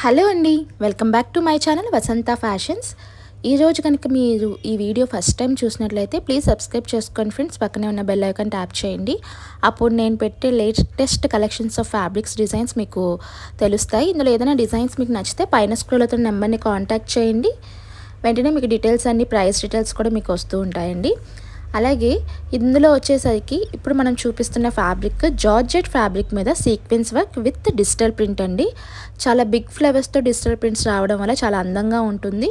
hello అండి welcome back to my channel Vasantha fashions ఈరోజు కనుక మీరు ఈ వీడియో ఫస్ట్ టైం చూసినట్లయితే ప్లీజ్ సబ్స్క్రైబ్ చేసుకోండి ఫ్రెండ్స్ పక్కనే ఉన్న బెల్ ఐకాన్ ట్యాప్ చేయండి అప్పుడు నేను పెట్టే latest collections of fabrics designs మీకు తెలుస్తాయి ఇందులో ఏదైనా డిజైన్స్ మీకు నచ్చితే పైన స్క్రూలతో నెంబర్ని కాంటాక్ట్ చేయండి వెంటనే మీకు డీటెయిల్స్ అన్ని ప్రైస్ డీటెయిల్స్ కూడా మీకు వస్తూ ఉంటాయండి అలాగే ఇందులో వచ్చేసరికి ఇప్పుడు మనం చూపిస్తున్న ఫ్యాబ్రిక్ జార్జెట్ ఫ్యాబ్రిక్ మీద sequence work with digital print అండి చాలా బిగ్ ఫ్లవర్స్తో డిజిటల్ ప్రింట్స్ రావడం వల్ల చాలా అందంగా ఉంటుంది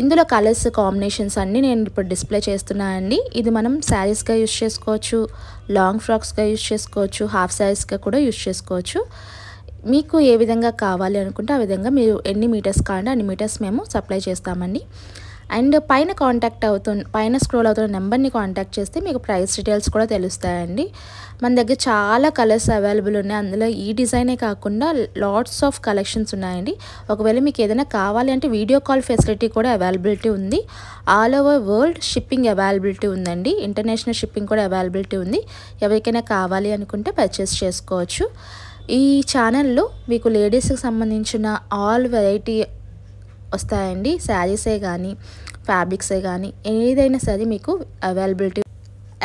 ఇందులో కలర్స్ కాంబినేషన్స్ అన్నీ నేను ఇప్పుడు డిస్ప్లే చేస్తున్నానండి ఇది మనం శారీస్గా యూజ్ చేసుకోవచ్చు లాంగ్ ఫ్రాక్స్గా యూజ్ చేసుకోవచ్చు హాఫ్ శారీస్గా కూడా యూజ్ చేసుకోవచ్చు మీకు ఏ విధంగా కావాలి అనుకుంటే ఆ విధంగా మీరు ఎన్ని మీటర్స్ కావాలంటే అన్ని మీటర్స్ మేము సప్లై చేస్తామండి అండ్ పైన కాంటాక్ట్ అవుతున్న పైన స్క్రోల్ అవుతున్న నెంబర్ని కాంటాక్ట్ చేస్తే మీకు ప్రైస్ డీటెయిల్స్ కూడా తెలుస్తాయండి మన దగ్గర చాలా కలర్స్ అవైలబుల్ ఉన్నాయి అందులో ఈ డిజైనే కాకుండా లాట్స్ ఆఫ్ కలెక్షన్స్ ఉన్నాయండి ఒకవేళ మీకు ఏదైనా కావాలి అంటే వీడియో కాల్ ఫెసిలిటీ కూడా అవైలబిలిటీ ఉంది all over world shipping availability ఉందండి ఇంటర్నేషనల్ షిప్పింగ్ కూడా అవైలబిలిటీ ఉంది ఎవరికైనా కావాలి అనుకుంటే పర్చేస్ చేసుకోవచ్చు ఈ ఛానల్లో మీకు లేడీస్కి సంబంధించిన ఆల్ వెరైటీ వస్తాయండి శారీసే కానీ ఫ్యాబ్రిక్సే కానీ ఏదైనా సరే మీకు అవైలబిలిటీ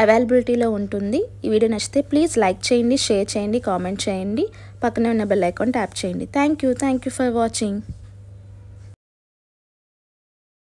అవైలబిలిటీలో ఉంటుంది ఈ వీడియో నచ్చితే ప్లీజ్ లైక్ చేయండి షేర్ చేయండి కామెంట్ చేయండి పక్కనే ఉన్న బెల్ ఐకాన్ ట్యాప్ చేయండి thank you thank you for watching